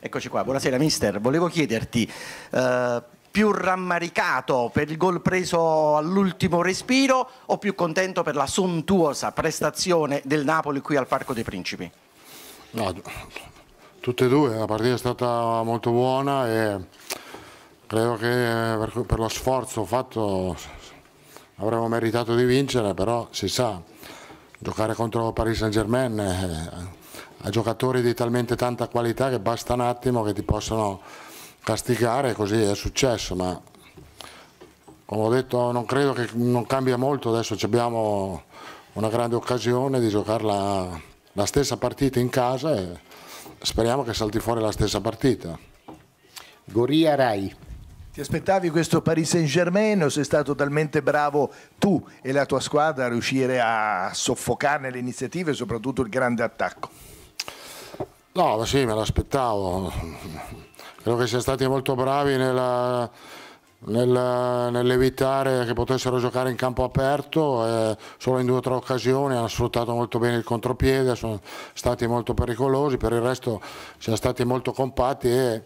Eccoci qua, buonasera mister, volevo chiederti eh, più rammaricato per il gol preso all'ultimo respiro o più contento per la sontuosa prestazione del Napoli qui al Parco dei Principi? No, tutte e due, la partita è stata molto buona e Credo che eh, per lo sforzo fatto avremmo meritato di vincere, però si sa, giocare contro Paris Saint Germain ha eh, giocatori di talmente tanta qualità che basta un attimo che ti possano castigare, così è successo, ma come ho detto non credo che non cambia molto, adesso abbiamo una grande occasione di giocare la, la stessa partita in casa e speriamo che salti fuori la stessa partita. Goria Rai. Ti aspettavi questo Paris Saint Germain o sei stato talmente bravo tu e la tua squadra a riuscire a soffocarne le iniziative e soprattutto il grande attacco? No, sì, me l'aspettavo. Credo che siano stati molto bravi nella, nel, nell'evitare che potessero giocare in campo aperto, eh, solo in due o tre occasioni hanno sfruttato molto bene il contropiede, sono stati molto pericolosi, per il resto siamo stati molto compatti e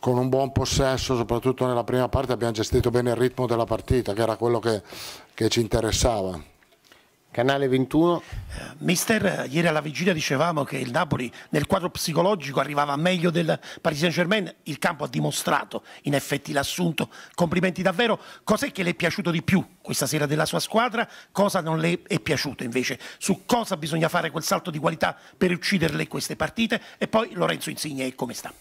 con un buon possesso, soprattutto nella prima parte abbiamo gestito bene il ritmo della partita, che era quello che, che ci interessava. Canale 21. Mister, ieri alla vigilia dicevamo che il Napoli nel quadro psicologico arrivava meglio del Paris Saint Germain, il campo ha dimostrato in effetti l'assunto, complimenti davvero, cos'è che le è piaciuto di più questa sera della sua squadra, cosa non le è piaciuto invece, su cosa bisogna fare quel salto di qualità per ucciderle queste partite e poi Lorenzo Insigne come sta?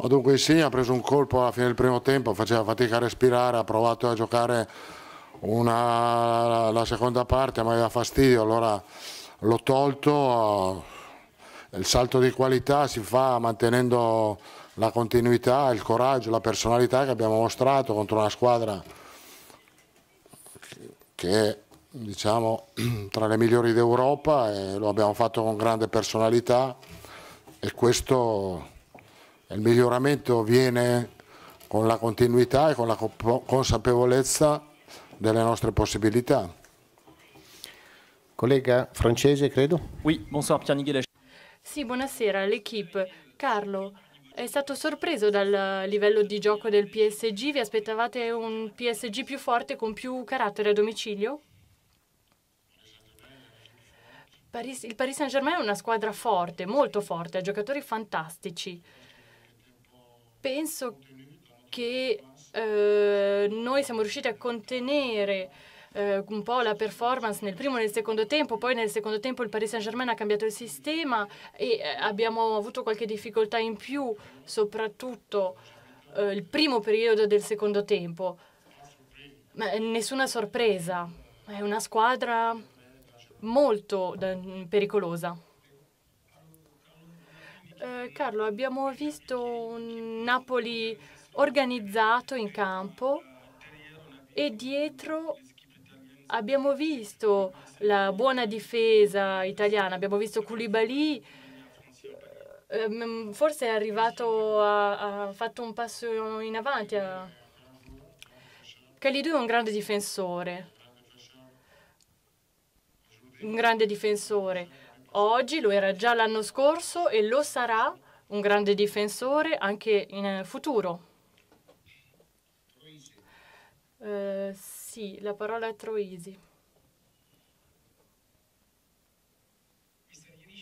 O dunque Insigne ha preso un colpo alla fine del primo tempo, faceva fatica a respirare, ha provato a giocare una, la seconda parte, ma aveva fastidio, allora l'ho tolto. Il salto di qualità si fa mantenendo la continuità, il coraggio, la personalità che abbiamo mostrato contro una squadra che è diciamo, tra le migliori d'Europa e lo abbiamo fatto con grande personalità e questo il miglioramento viene con la continuità e con la consapevolezza delle nostre possibilità. Collega francese, credo. Oui, bonsoir Pierre Niguelas. Sì, buonasera all'equipe. Carlo, è stato sorpreso dal livello di gioco del PSG? Vi aspettavate un PSG più forte con più carattere a domicilio? Paris, il Paris Saint-Germain è una squadra forte, molto forte, ha giocatori fantastici penso che eh, noi siamo riusciti a contenere eh, un po' la performance nel primo e nel secondo tempo, poi nel secondo tempo il Paris Saint-Germain ha cambiato il sistema e eh, abbiamo avuto qualche difficoltà in più, soprattutto eh, il primo periodo del secondo tempo. Ma eh, nessuna sorpresa, è una squadra molto pericolosa eh, Carlo, abbiamo visto un Napoli organizzato in campo e dietro abbiamo visto la buona difesa italiana, abbiamo visto Koulibaly, eh, ehm, forse è arrivato, ha fatto un passo in avanti. A... è un grande difensore, un grande difensore oggi, lo era già l'anno scorso e lo sarà un grande difensore anche in eh, futuro. Eh, sì, la parola è Troisi.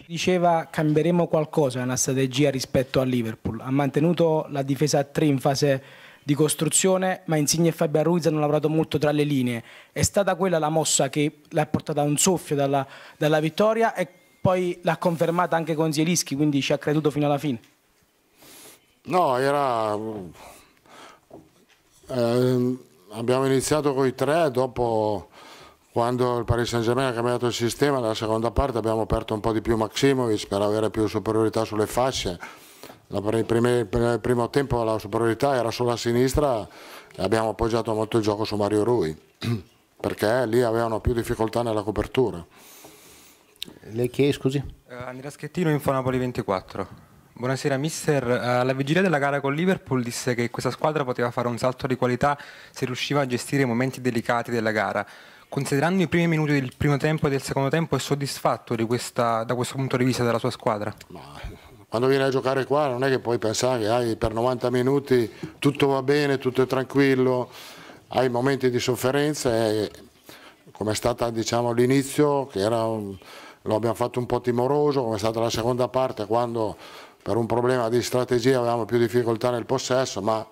Diceva cambieremo qualcosa nella strategia rispetto a Liverpool. Ha mantenuto la difesa a tre in fase di costruzione, ma Insigne e Fabian Ruiz hanno lavorato molto tra le linee. È stata quella la mossa che l'ha portata a un soffio dalla, dalla vittoria e poi l'ha confermata anche con Zielischi, quindi ci ha creduto fino alla fine. No, era... Eh, abbiamo iniziato con i tre, dopo quando il Paris Saint-Germain ha cambiato il sistema, nella seconda parte abbiamo aperto un po' di più Maximovic per avere più superiorità sulle fasce. nel primo tempo la superiorità era sulla sinistra e abbiamo appoggiato molto il gioco su Mario Rui, perché lì avevano più difficoltà nella copertura. Lei chi è, scusi? Uh, Andrea Schettino, Infonapoli 24. Buonasera mister, eh, alla vigilia della gara con Liverpool disse che questa squadra poteva fare un salto di qualità se riusciva a gestire i momenti delicati della gara. Considerando i primi minuti del primo tempo e del secondo tempo è soddisfatto questa, da questo punto di vista della sua squadra? Ma quando viene a giocare qua non è che puoi pensare che hai per 90 minuti tutto va bene, tutto è tranquillo, hai momenti di sofferenza e come è stato diciamo, l'inizio che era... Un, lo abbiamo fatto un po' timoroso, come è stata la seconda parte quando per un problema di strategia avevamo più difficoltà nel possesso, ma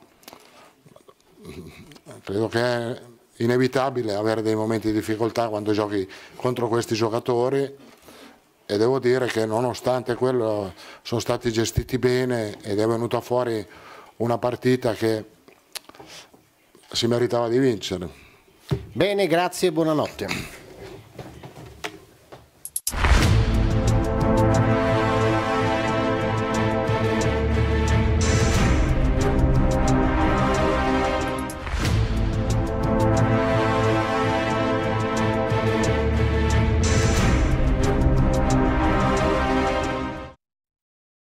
credo che è inevitabile avere dei momenti di difficoltà quando giochi contro questi giocatori e devo dire che nonostante quello sono stati gestiti bene ed è venuta fuori una partita che si meritava di vincere. Bene, grazie e buonanotte.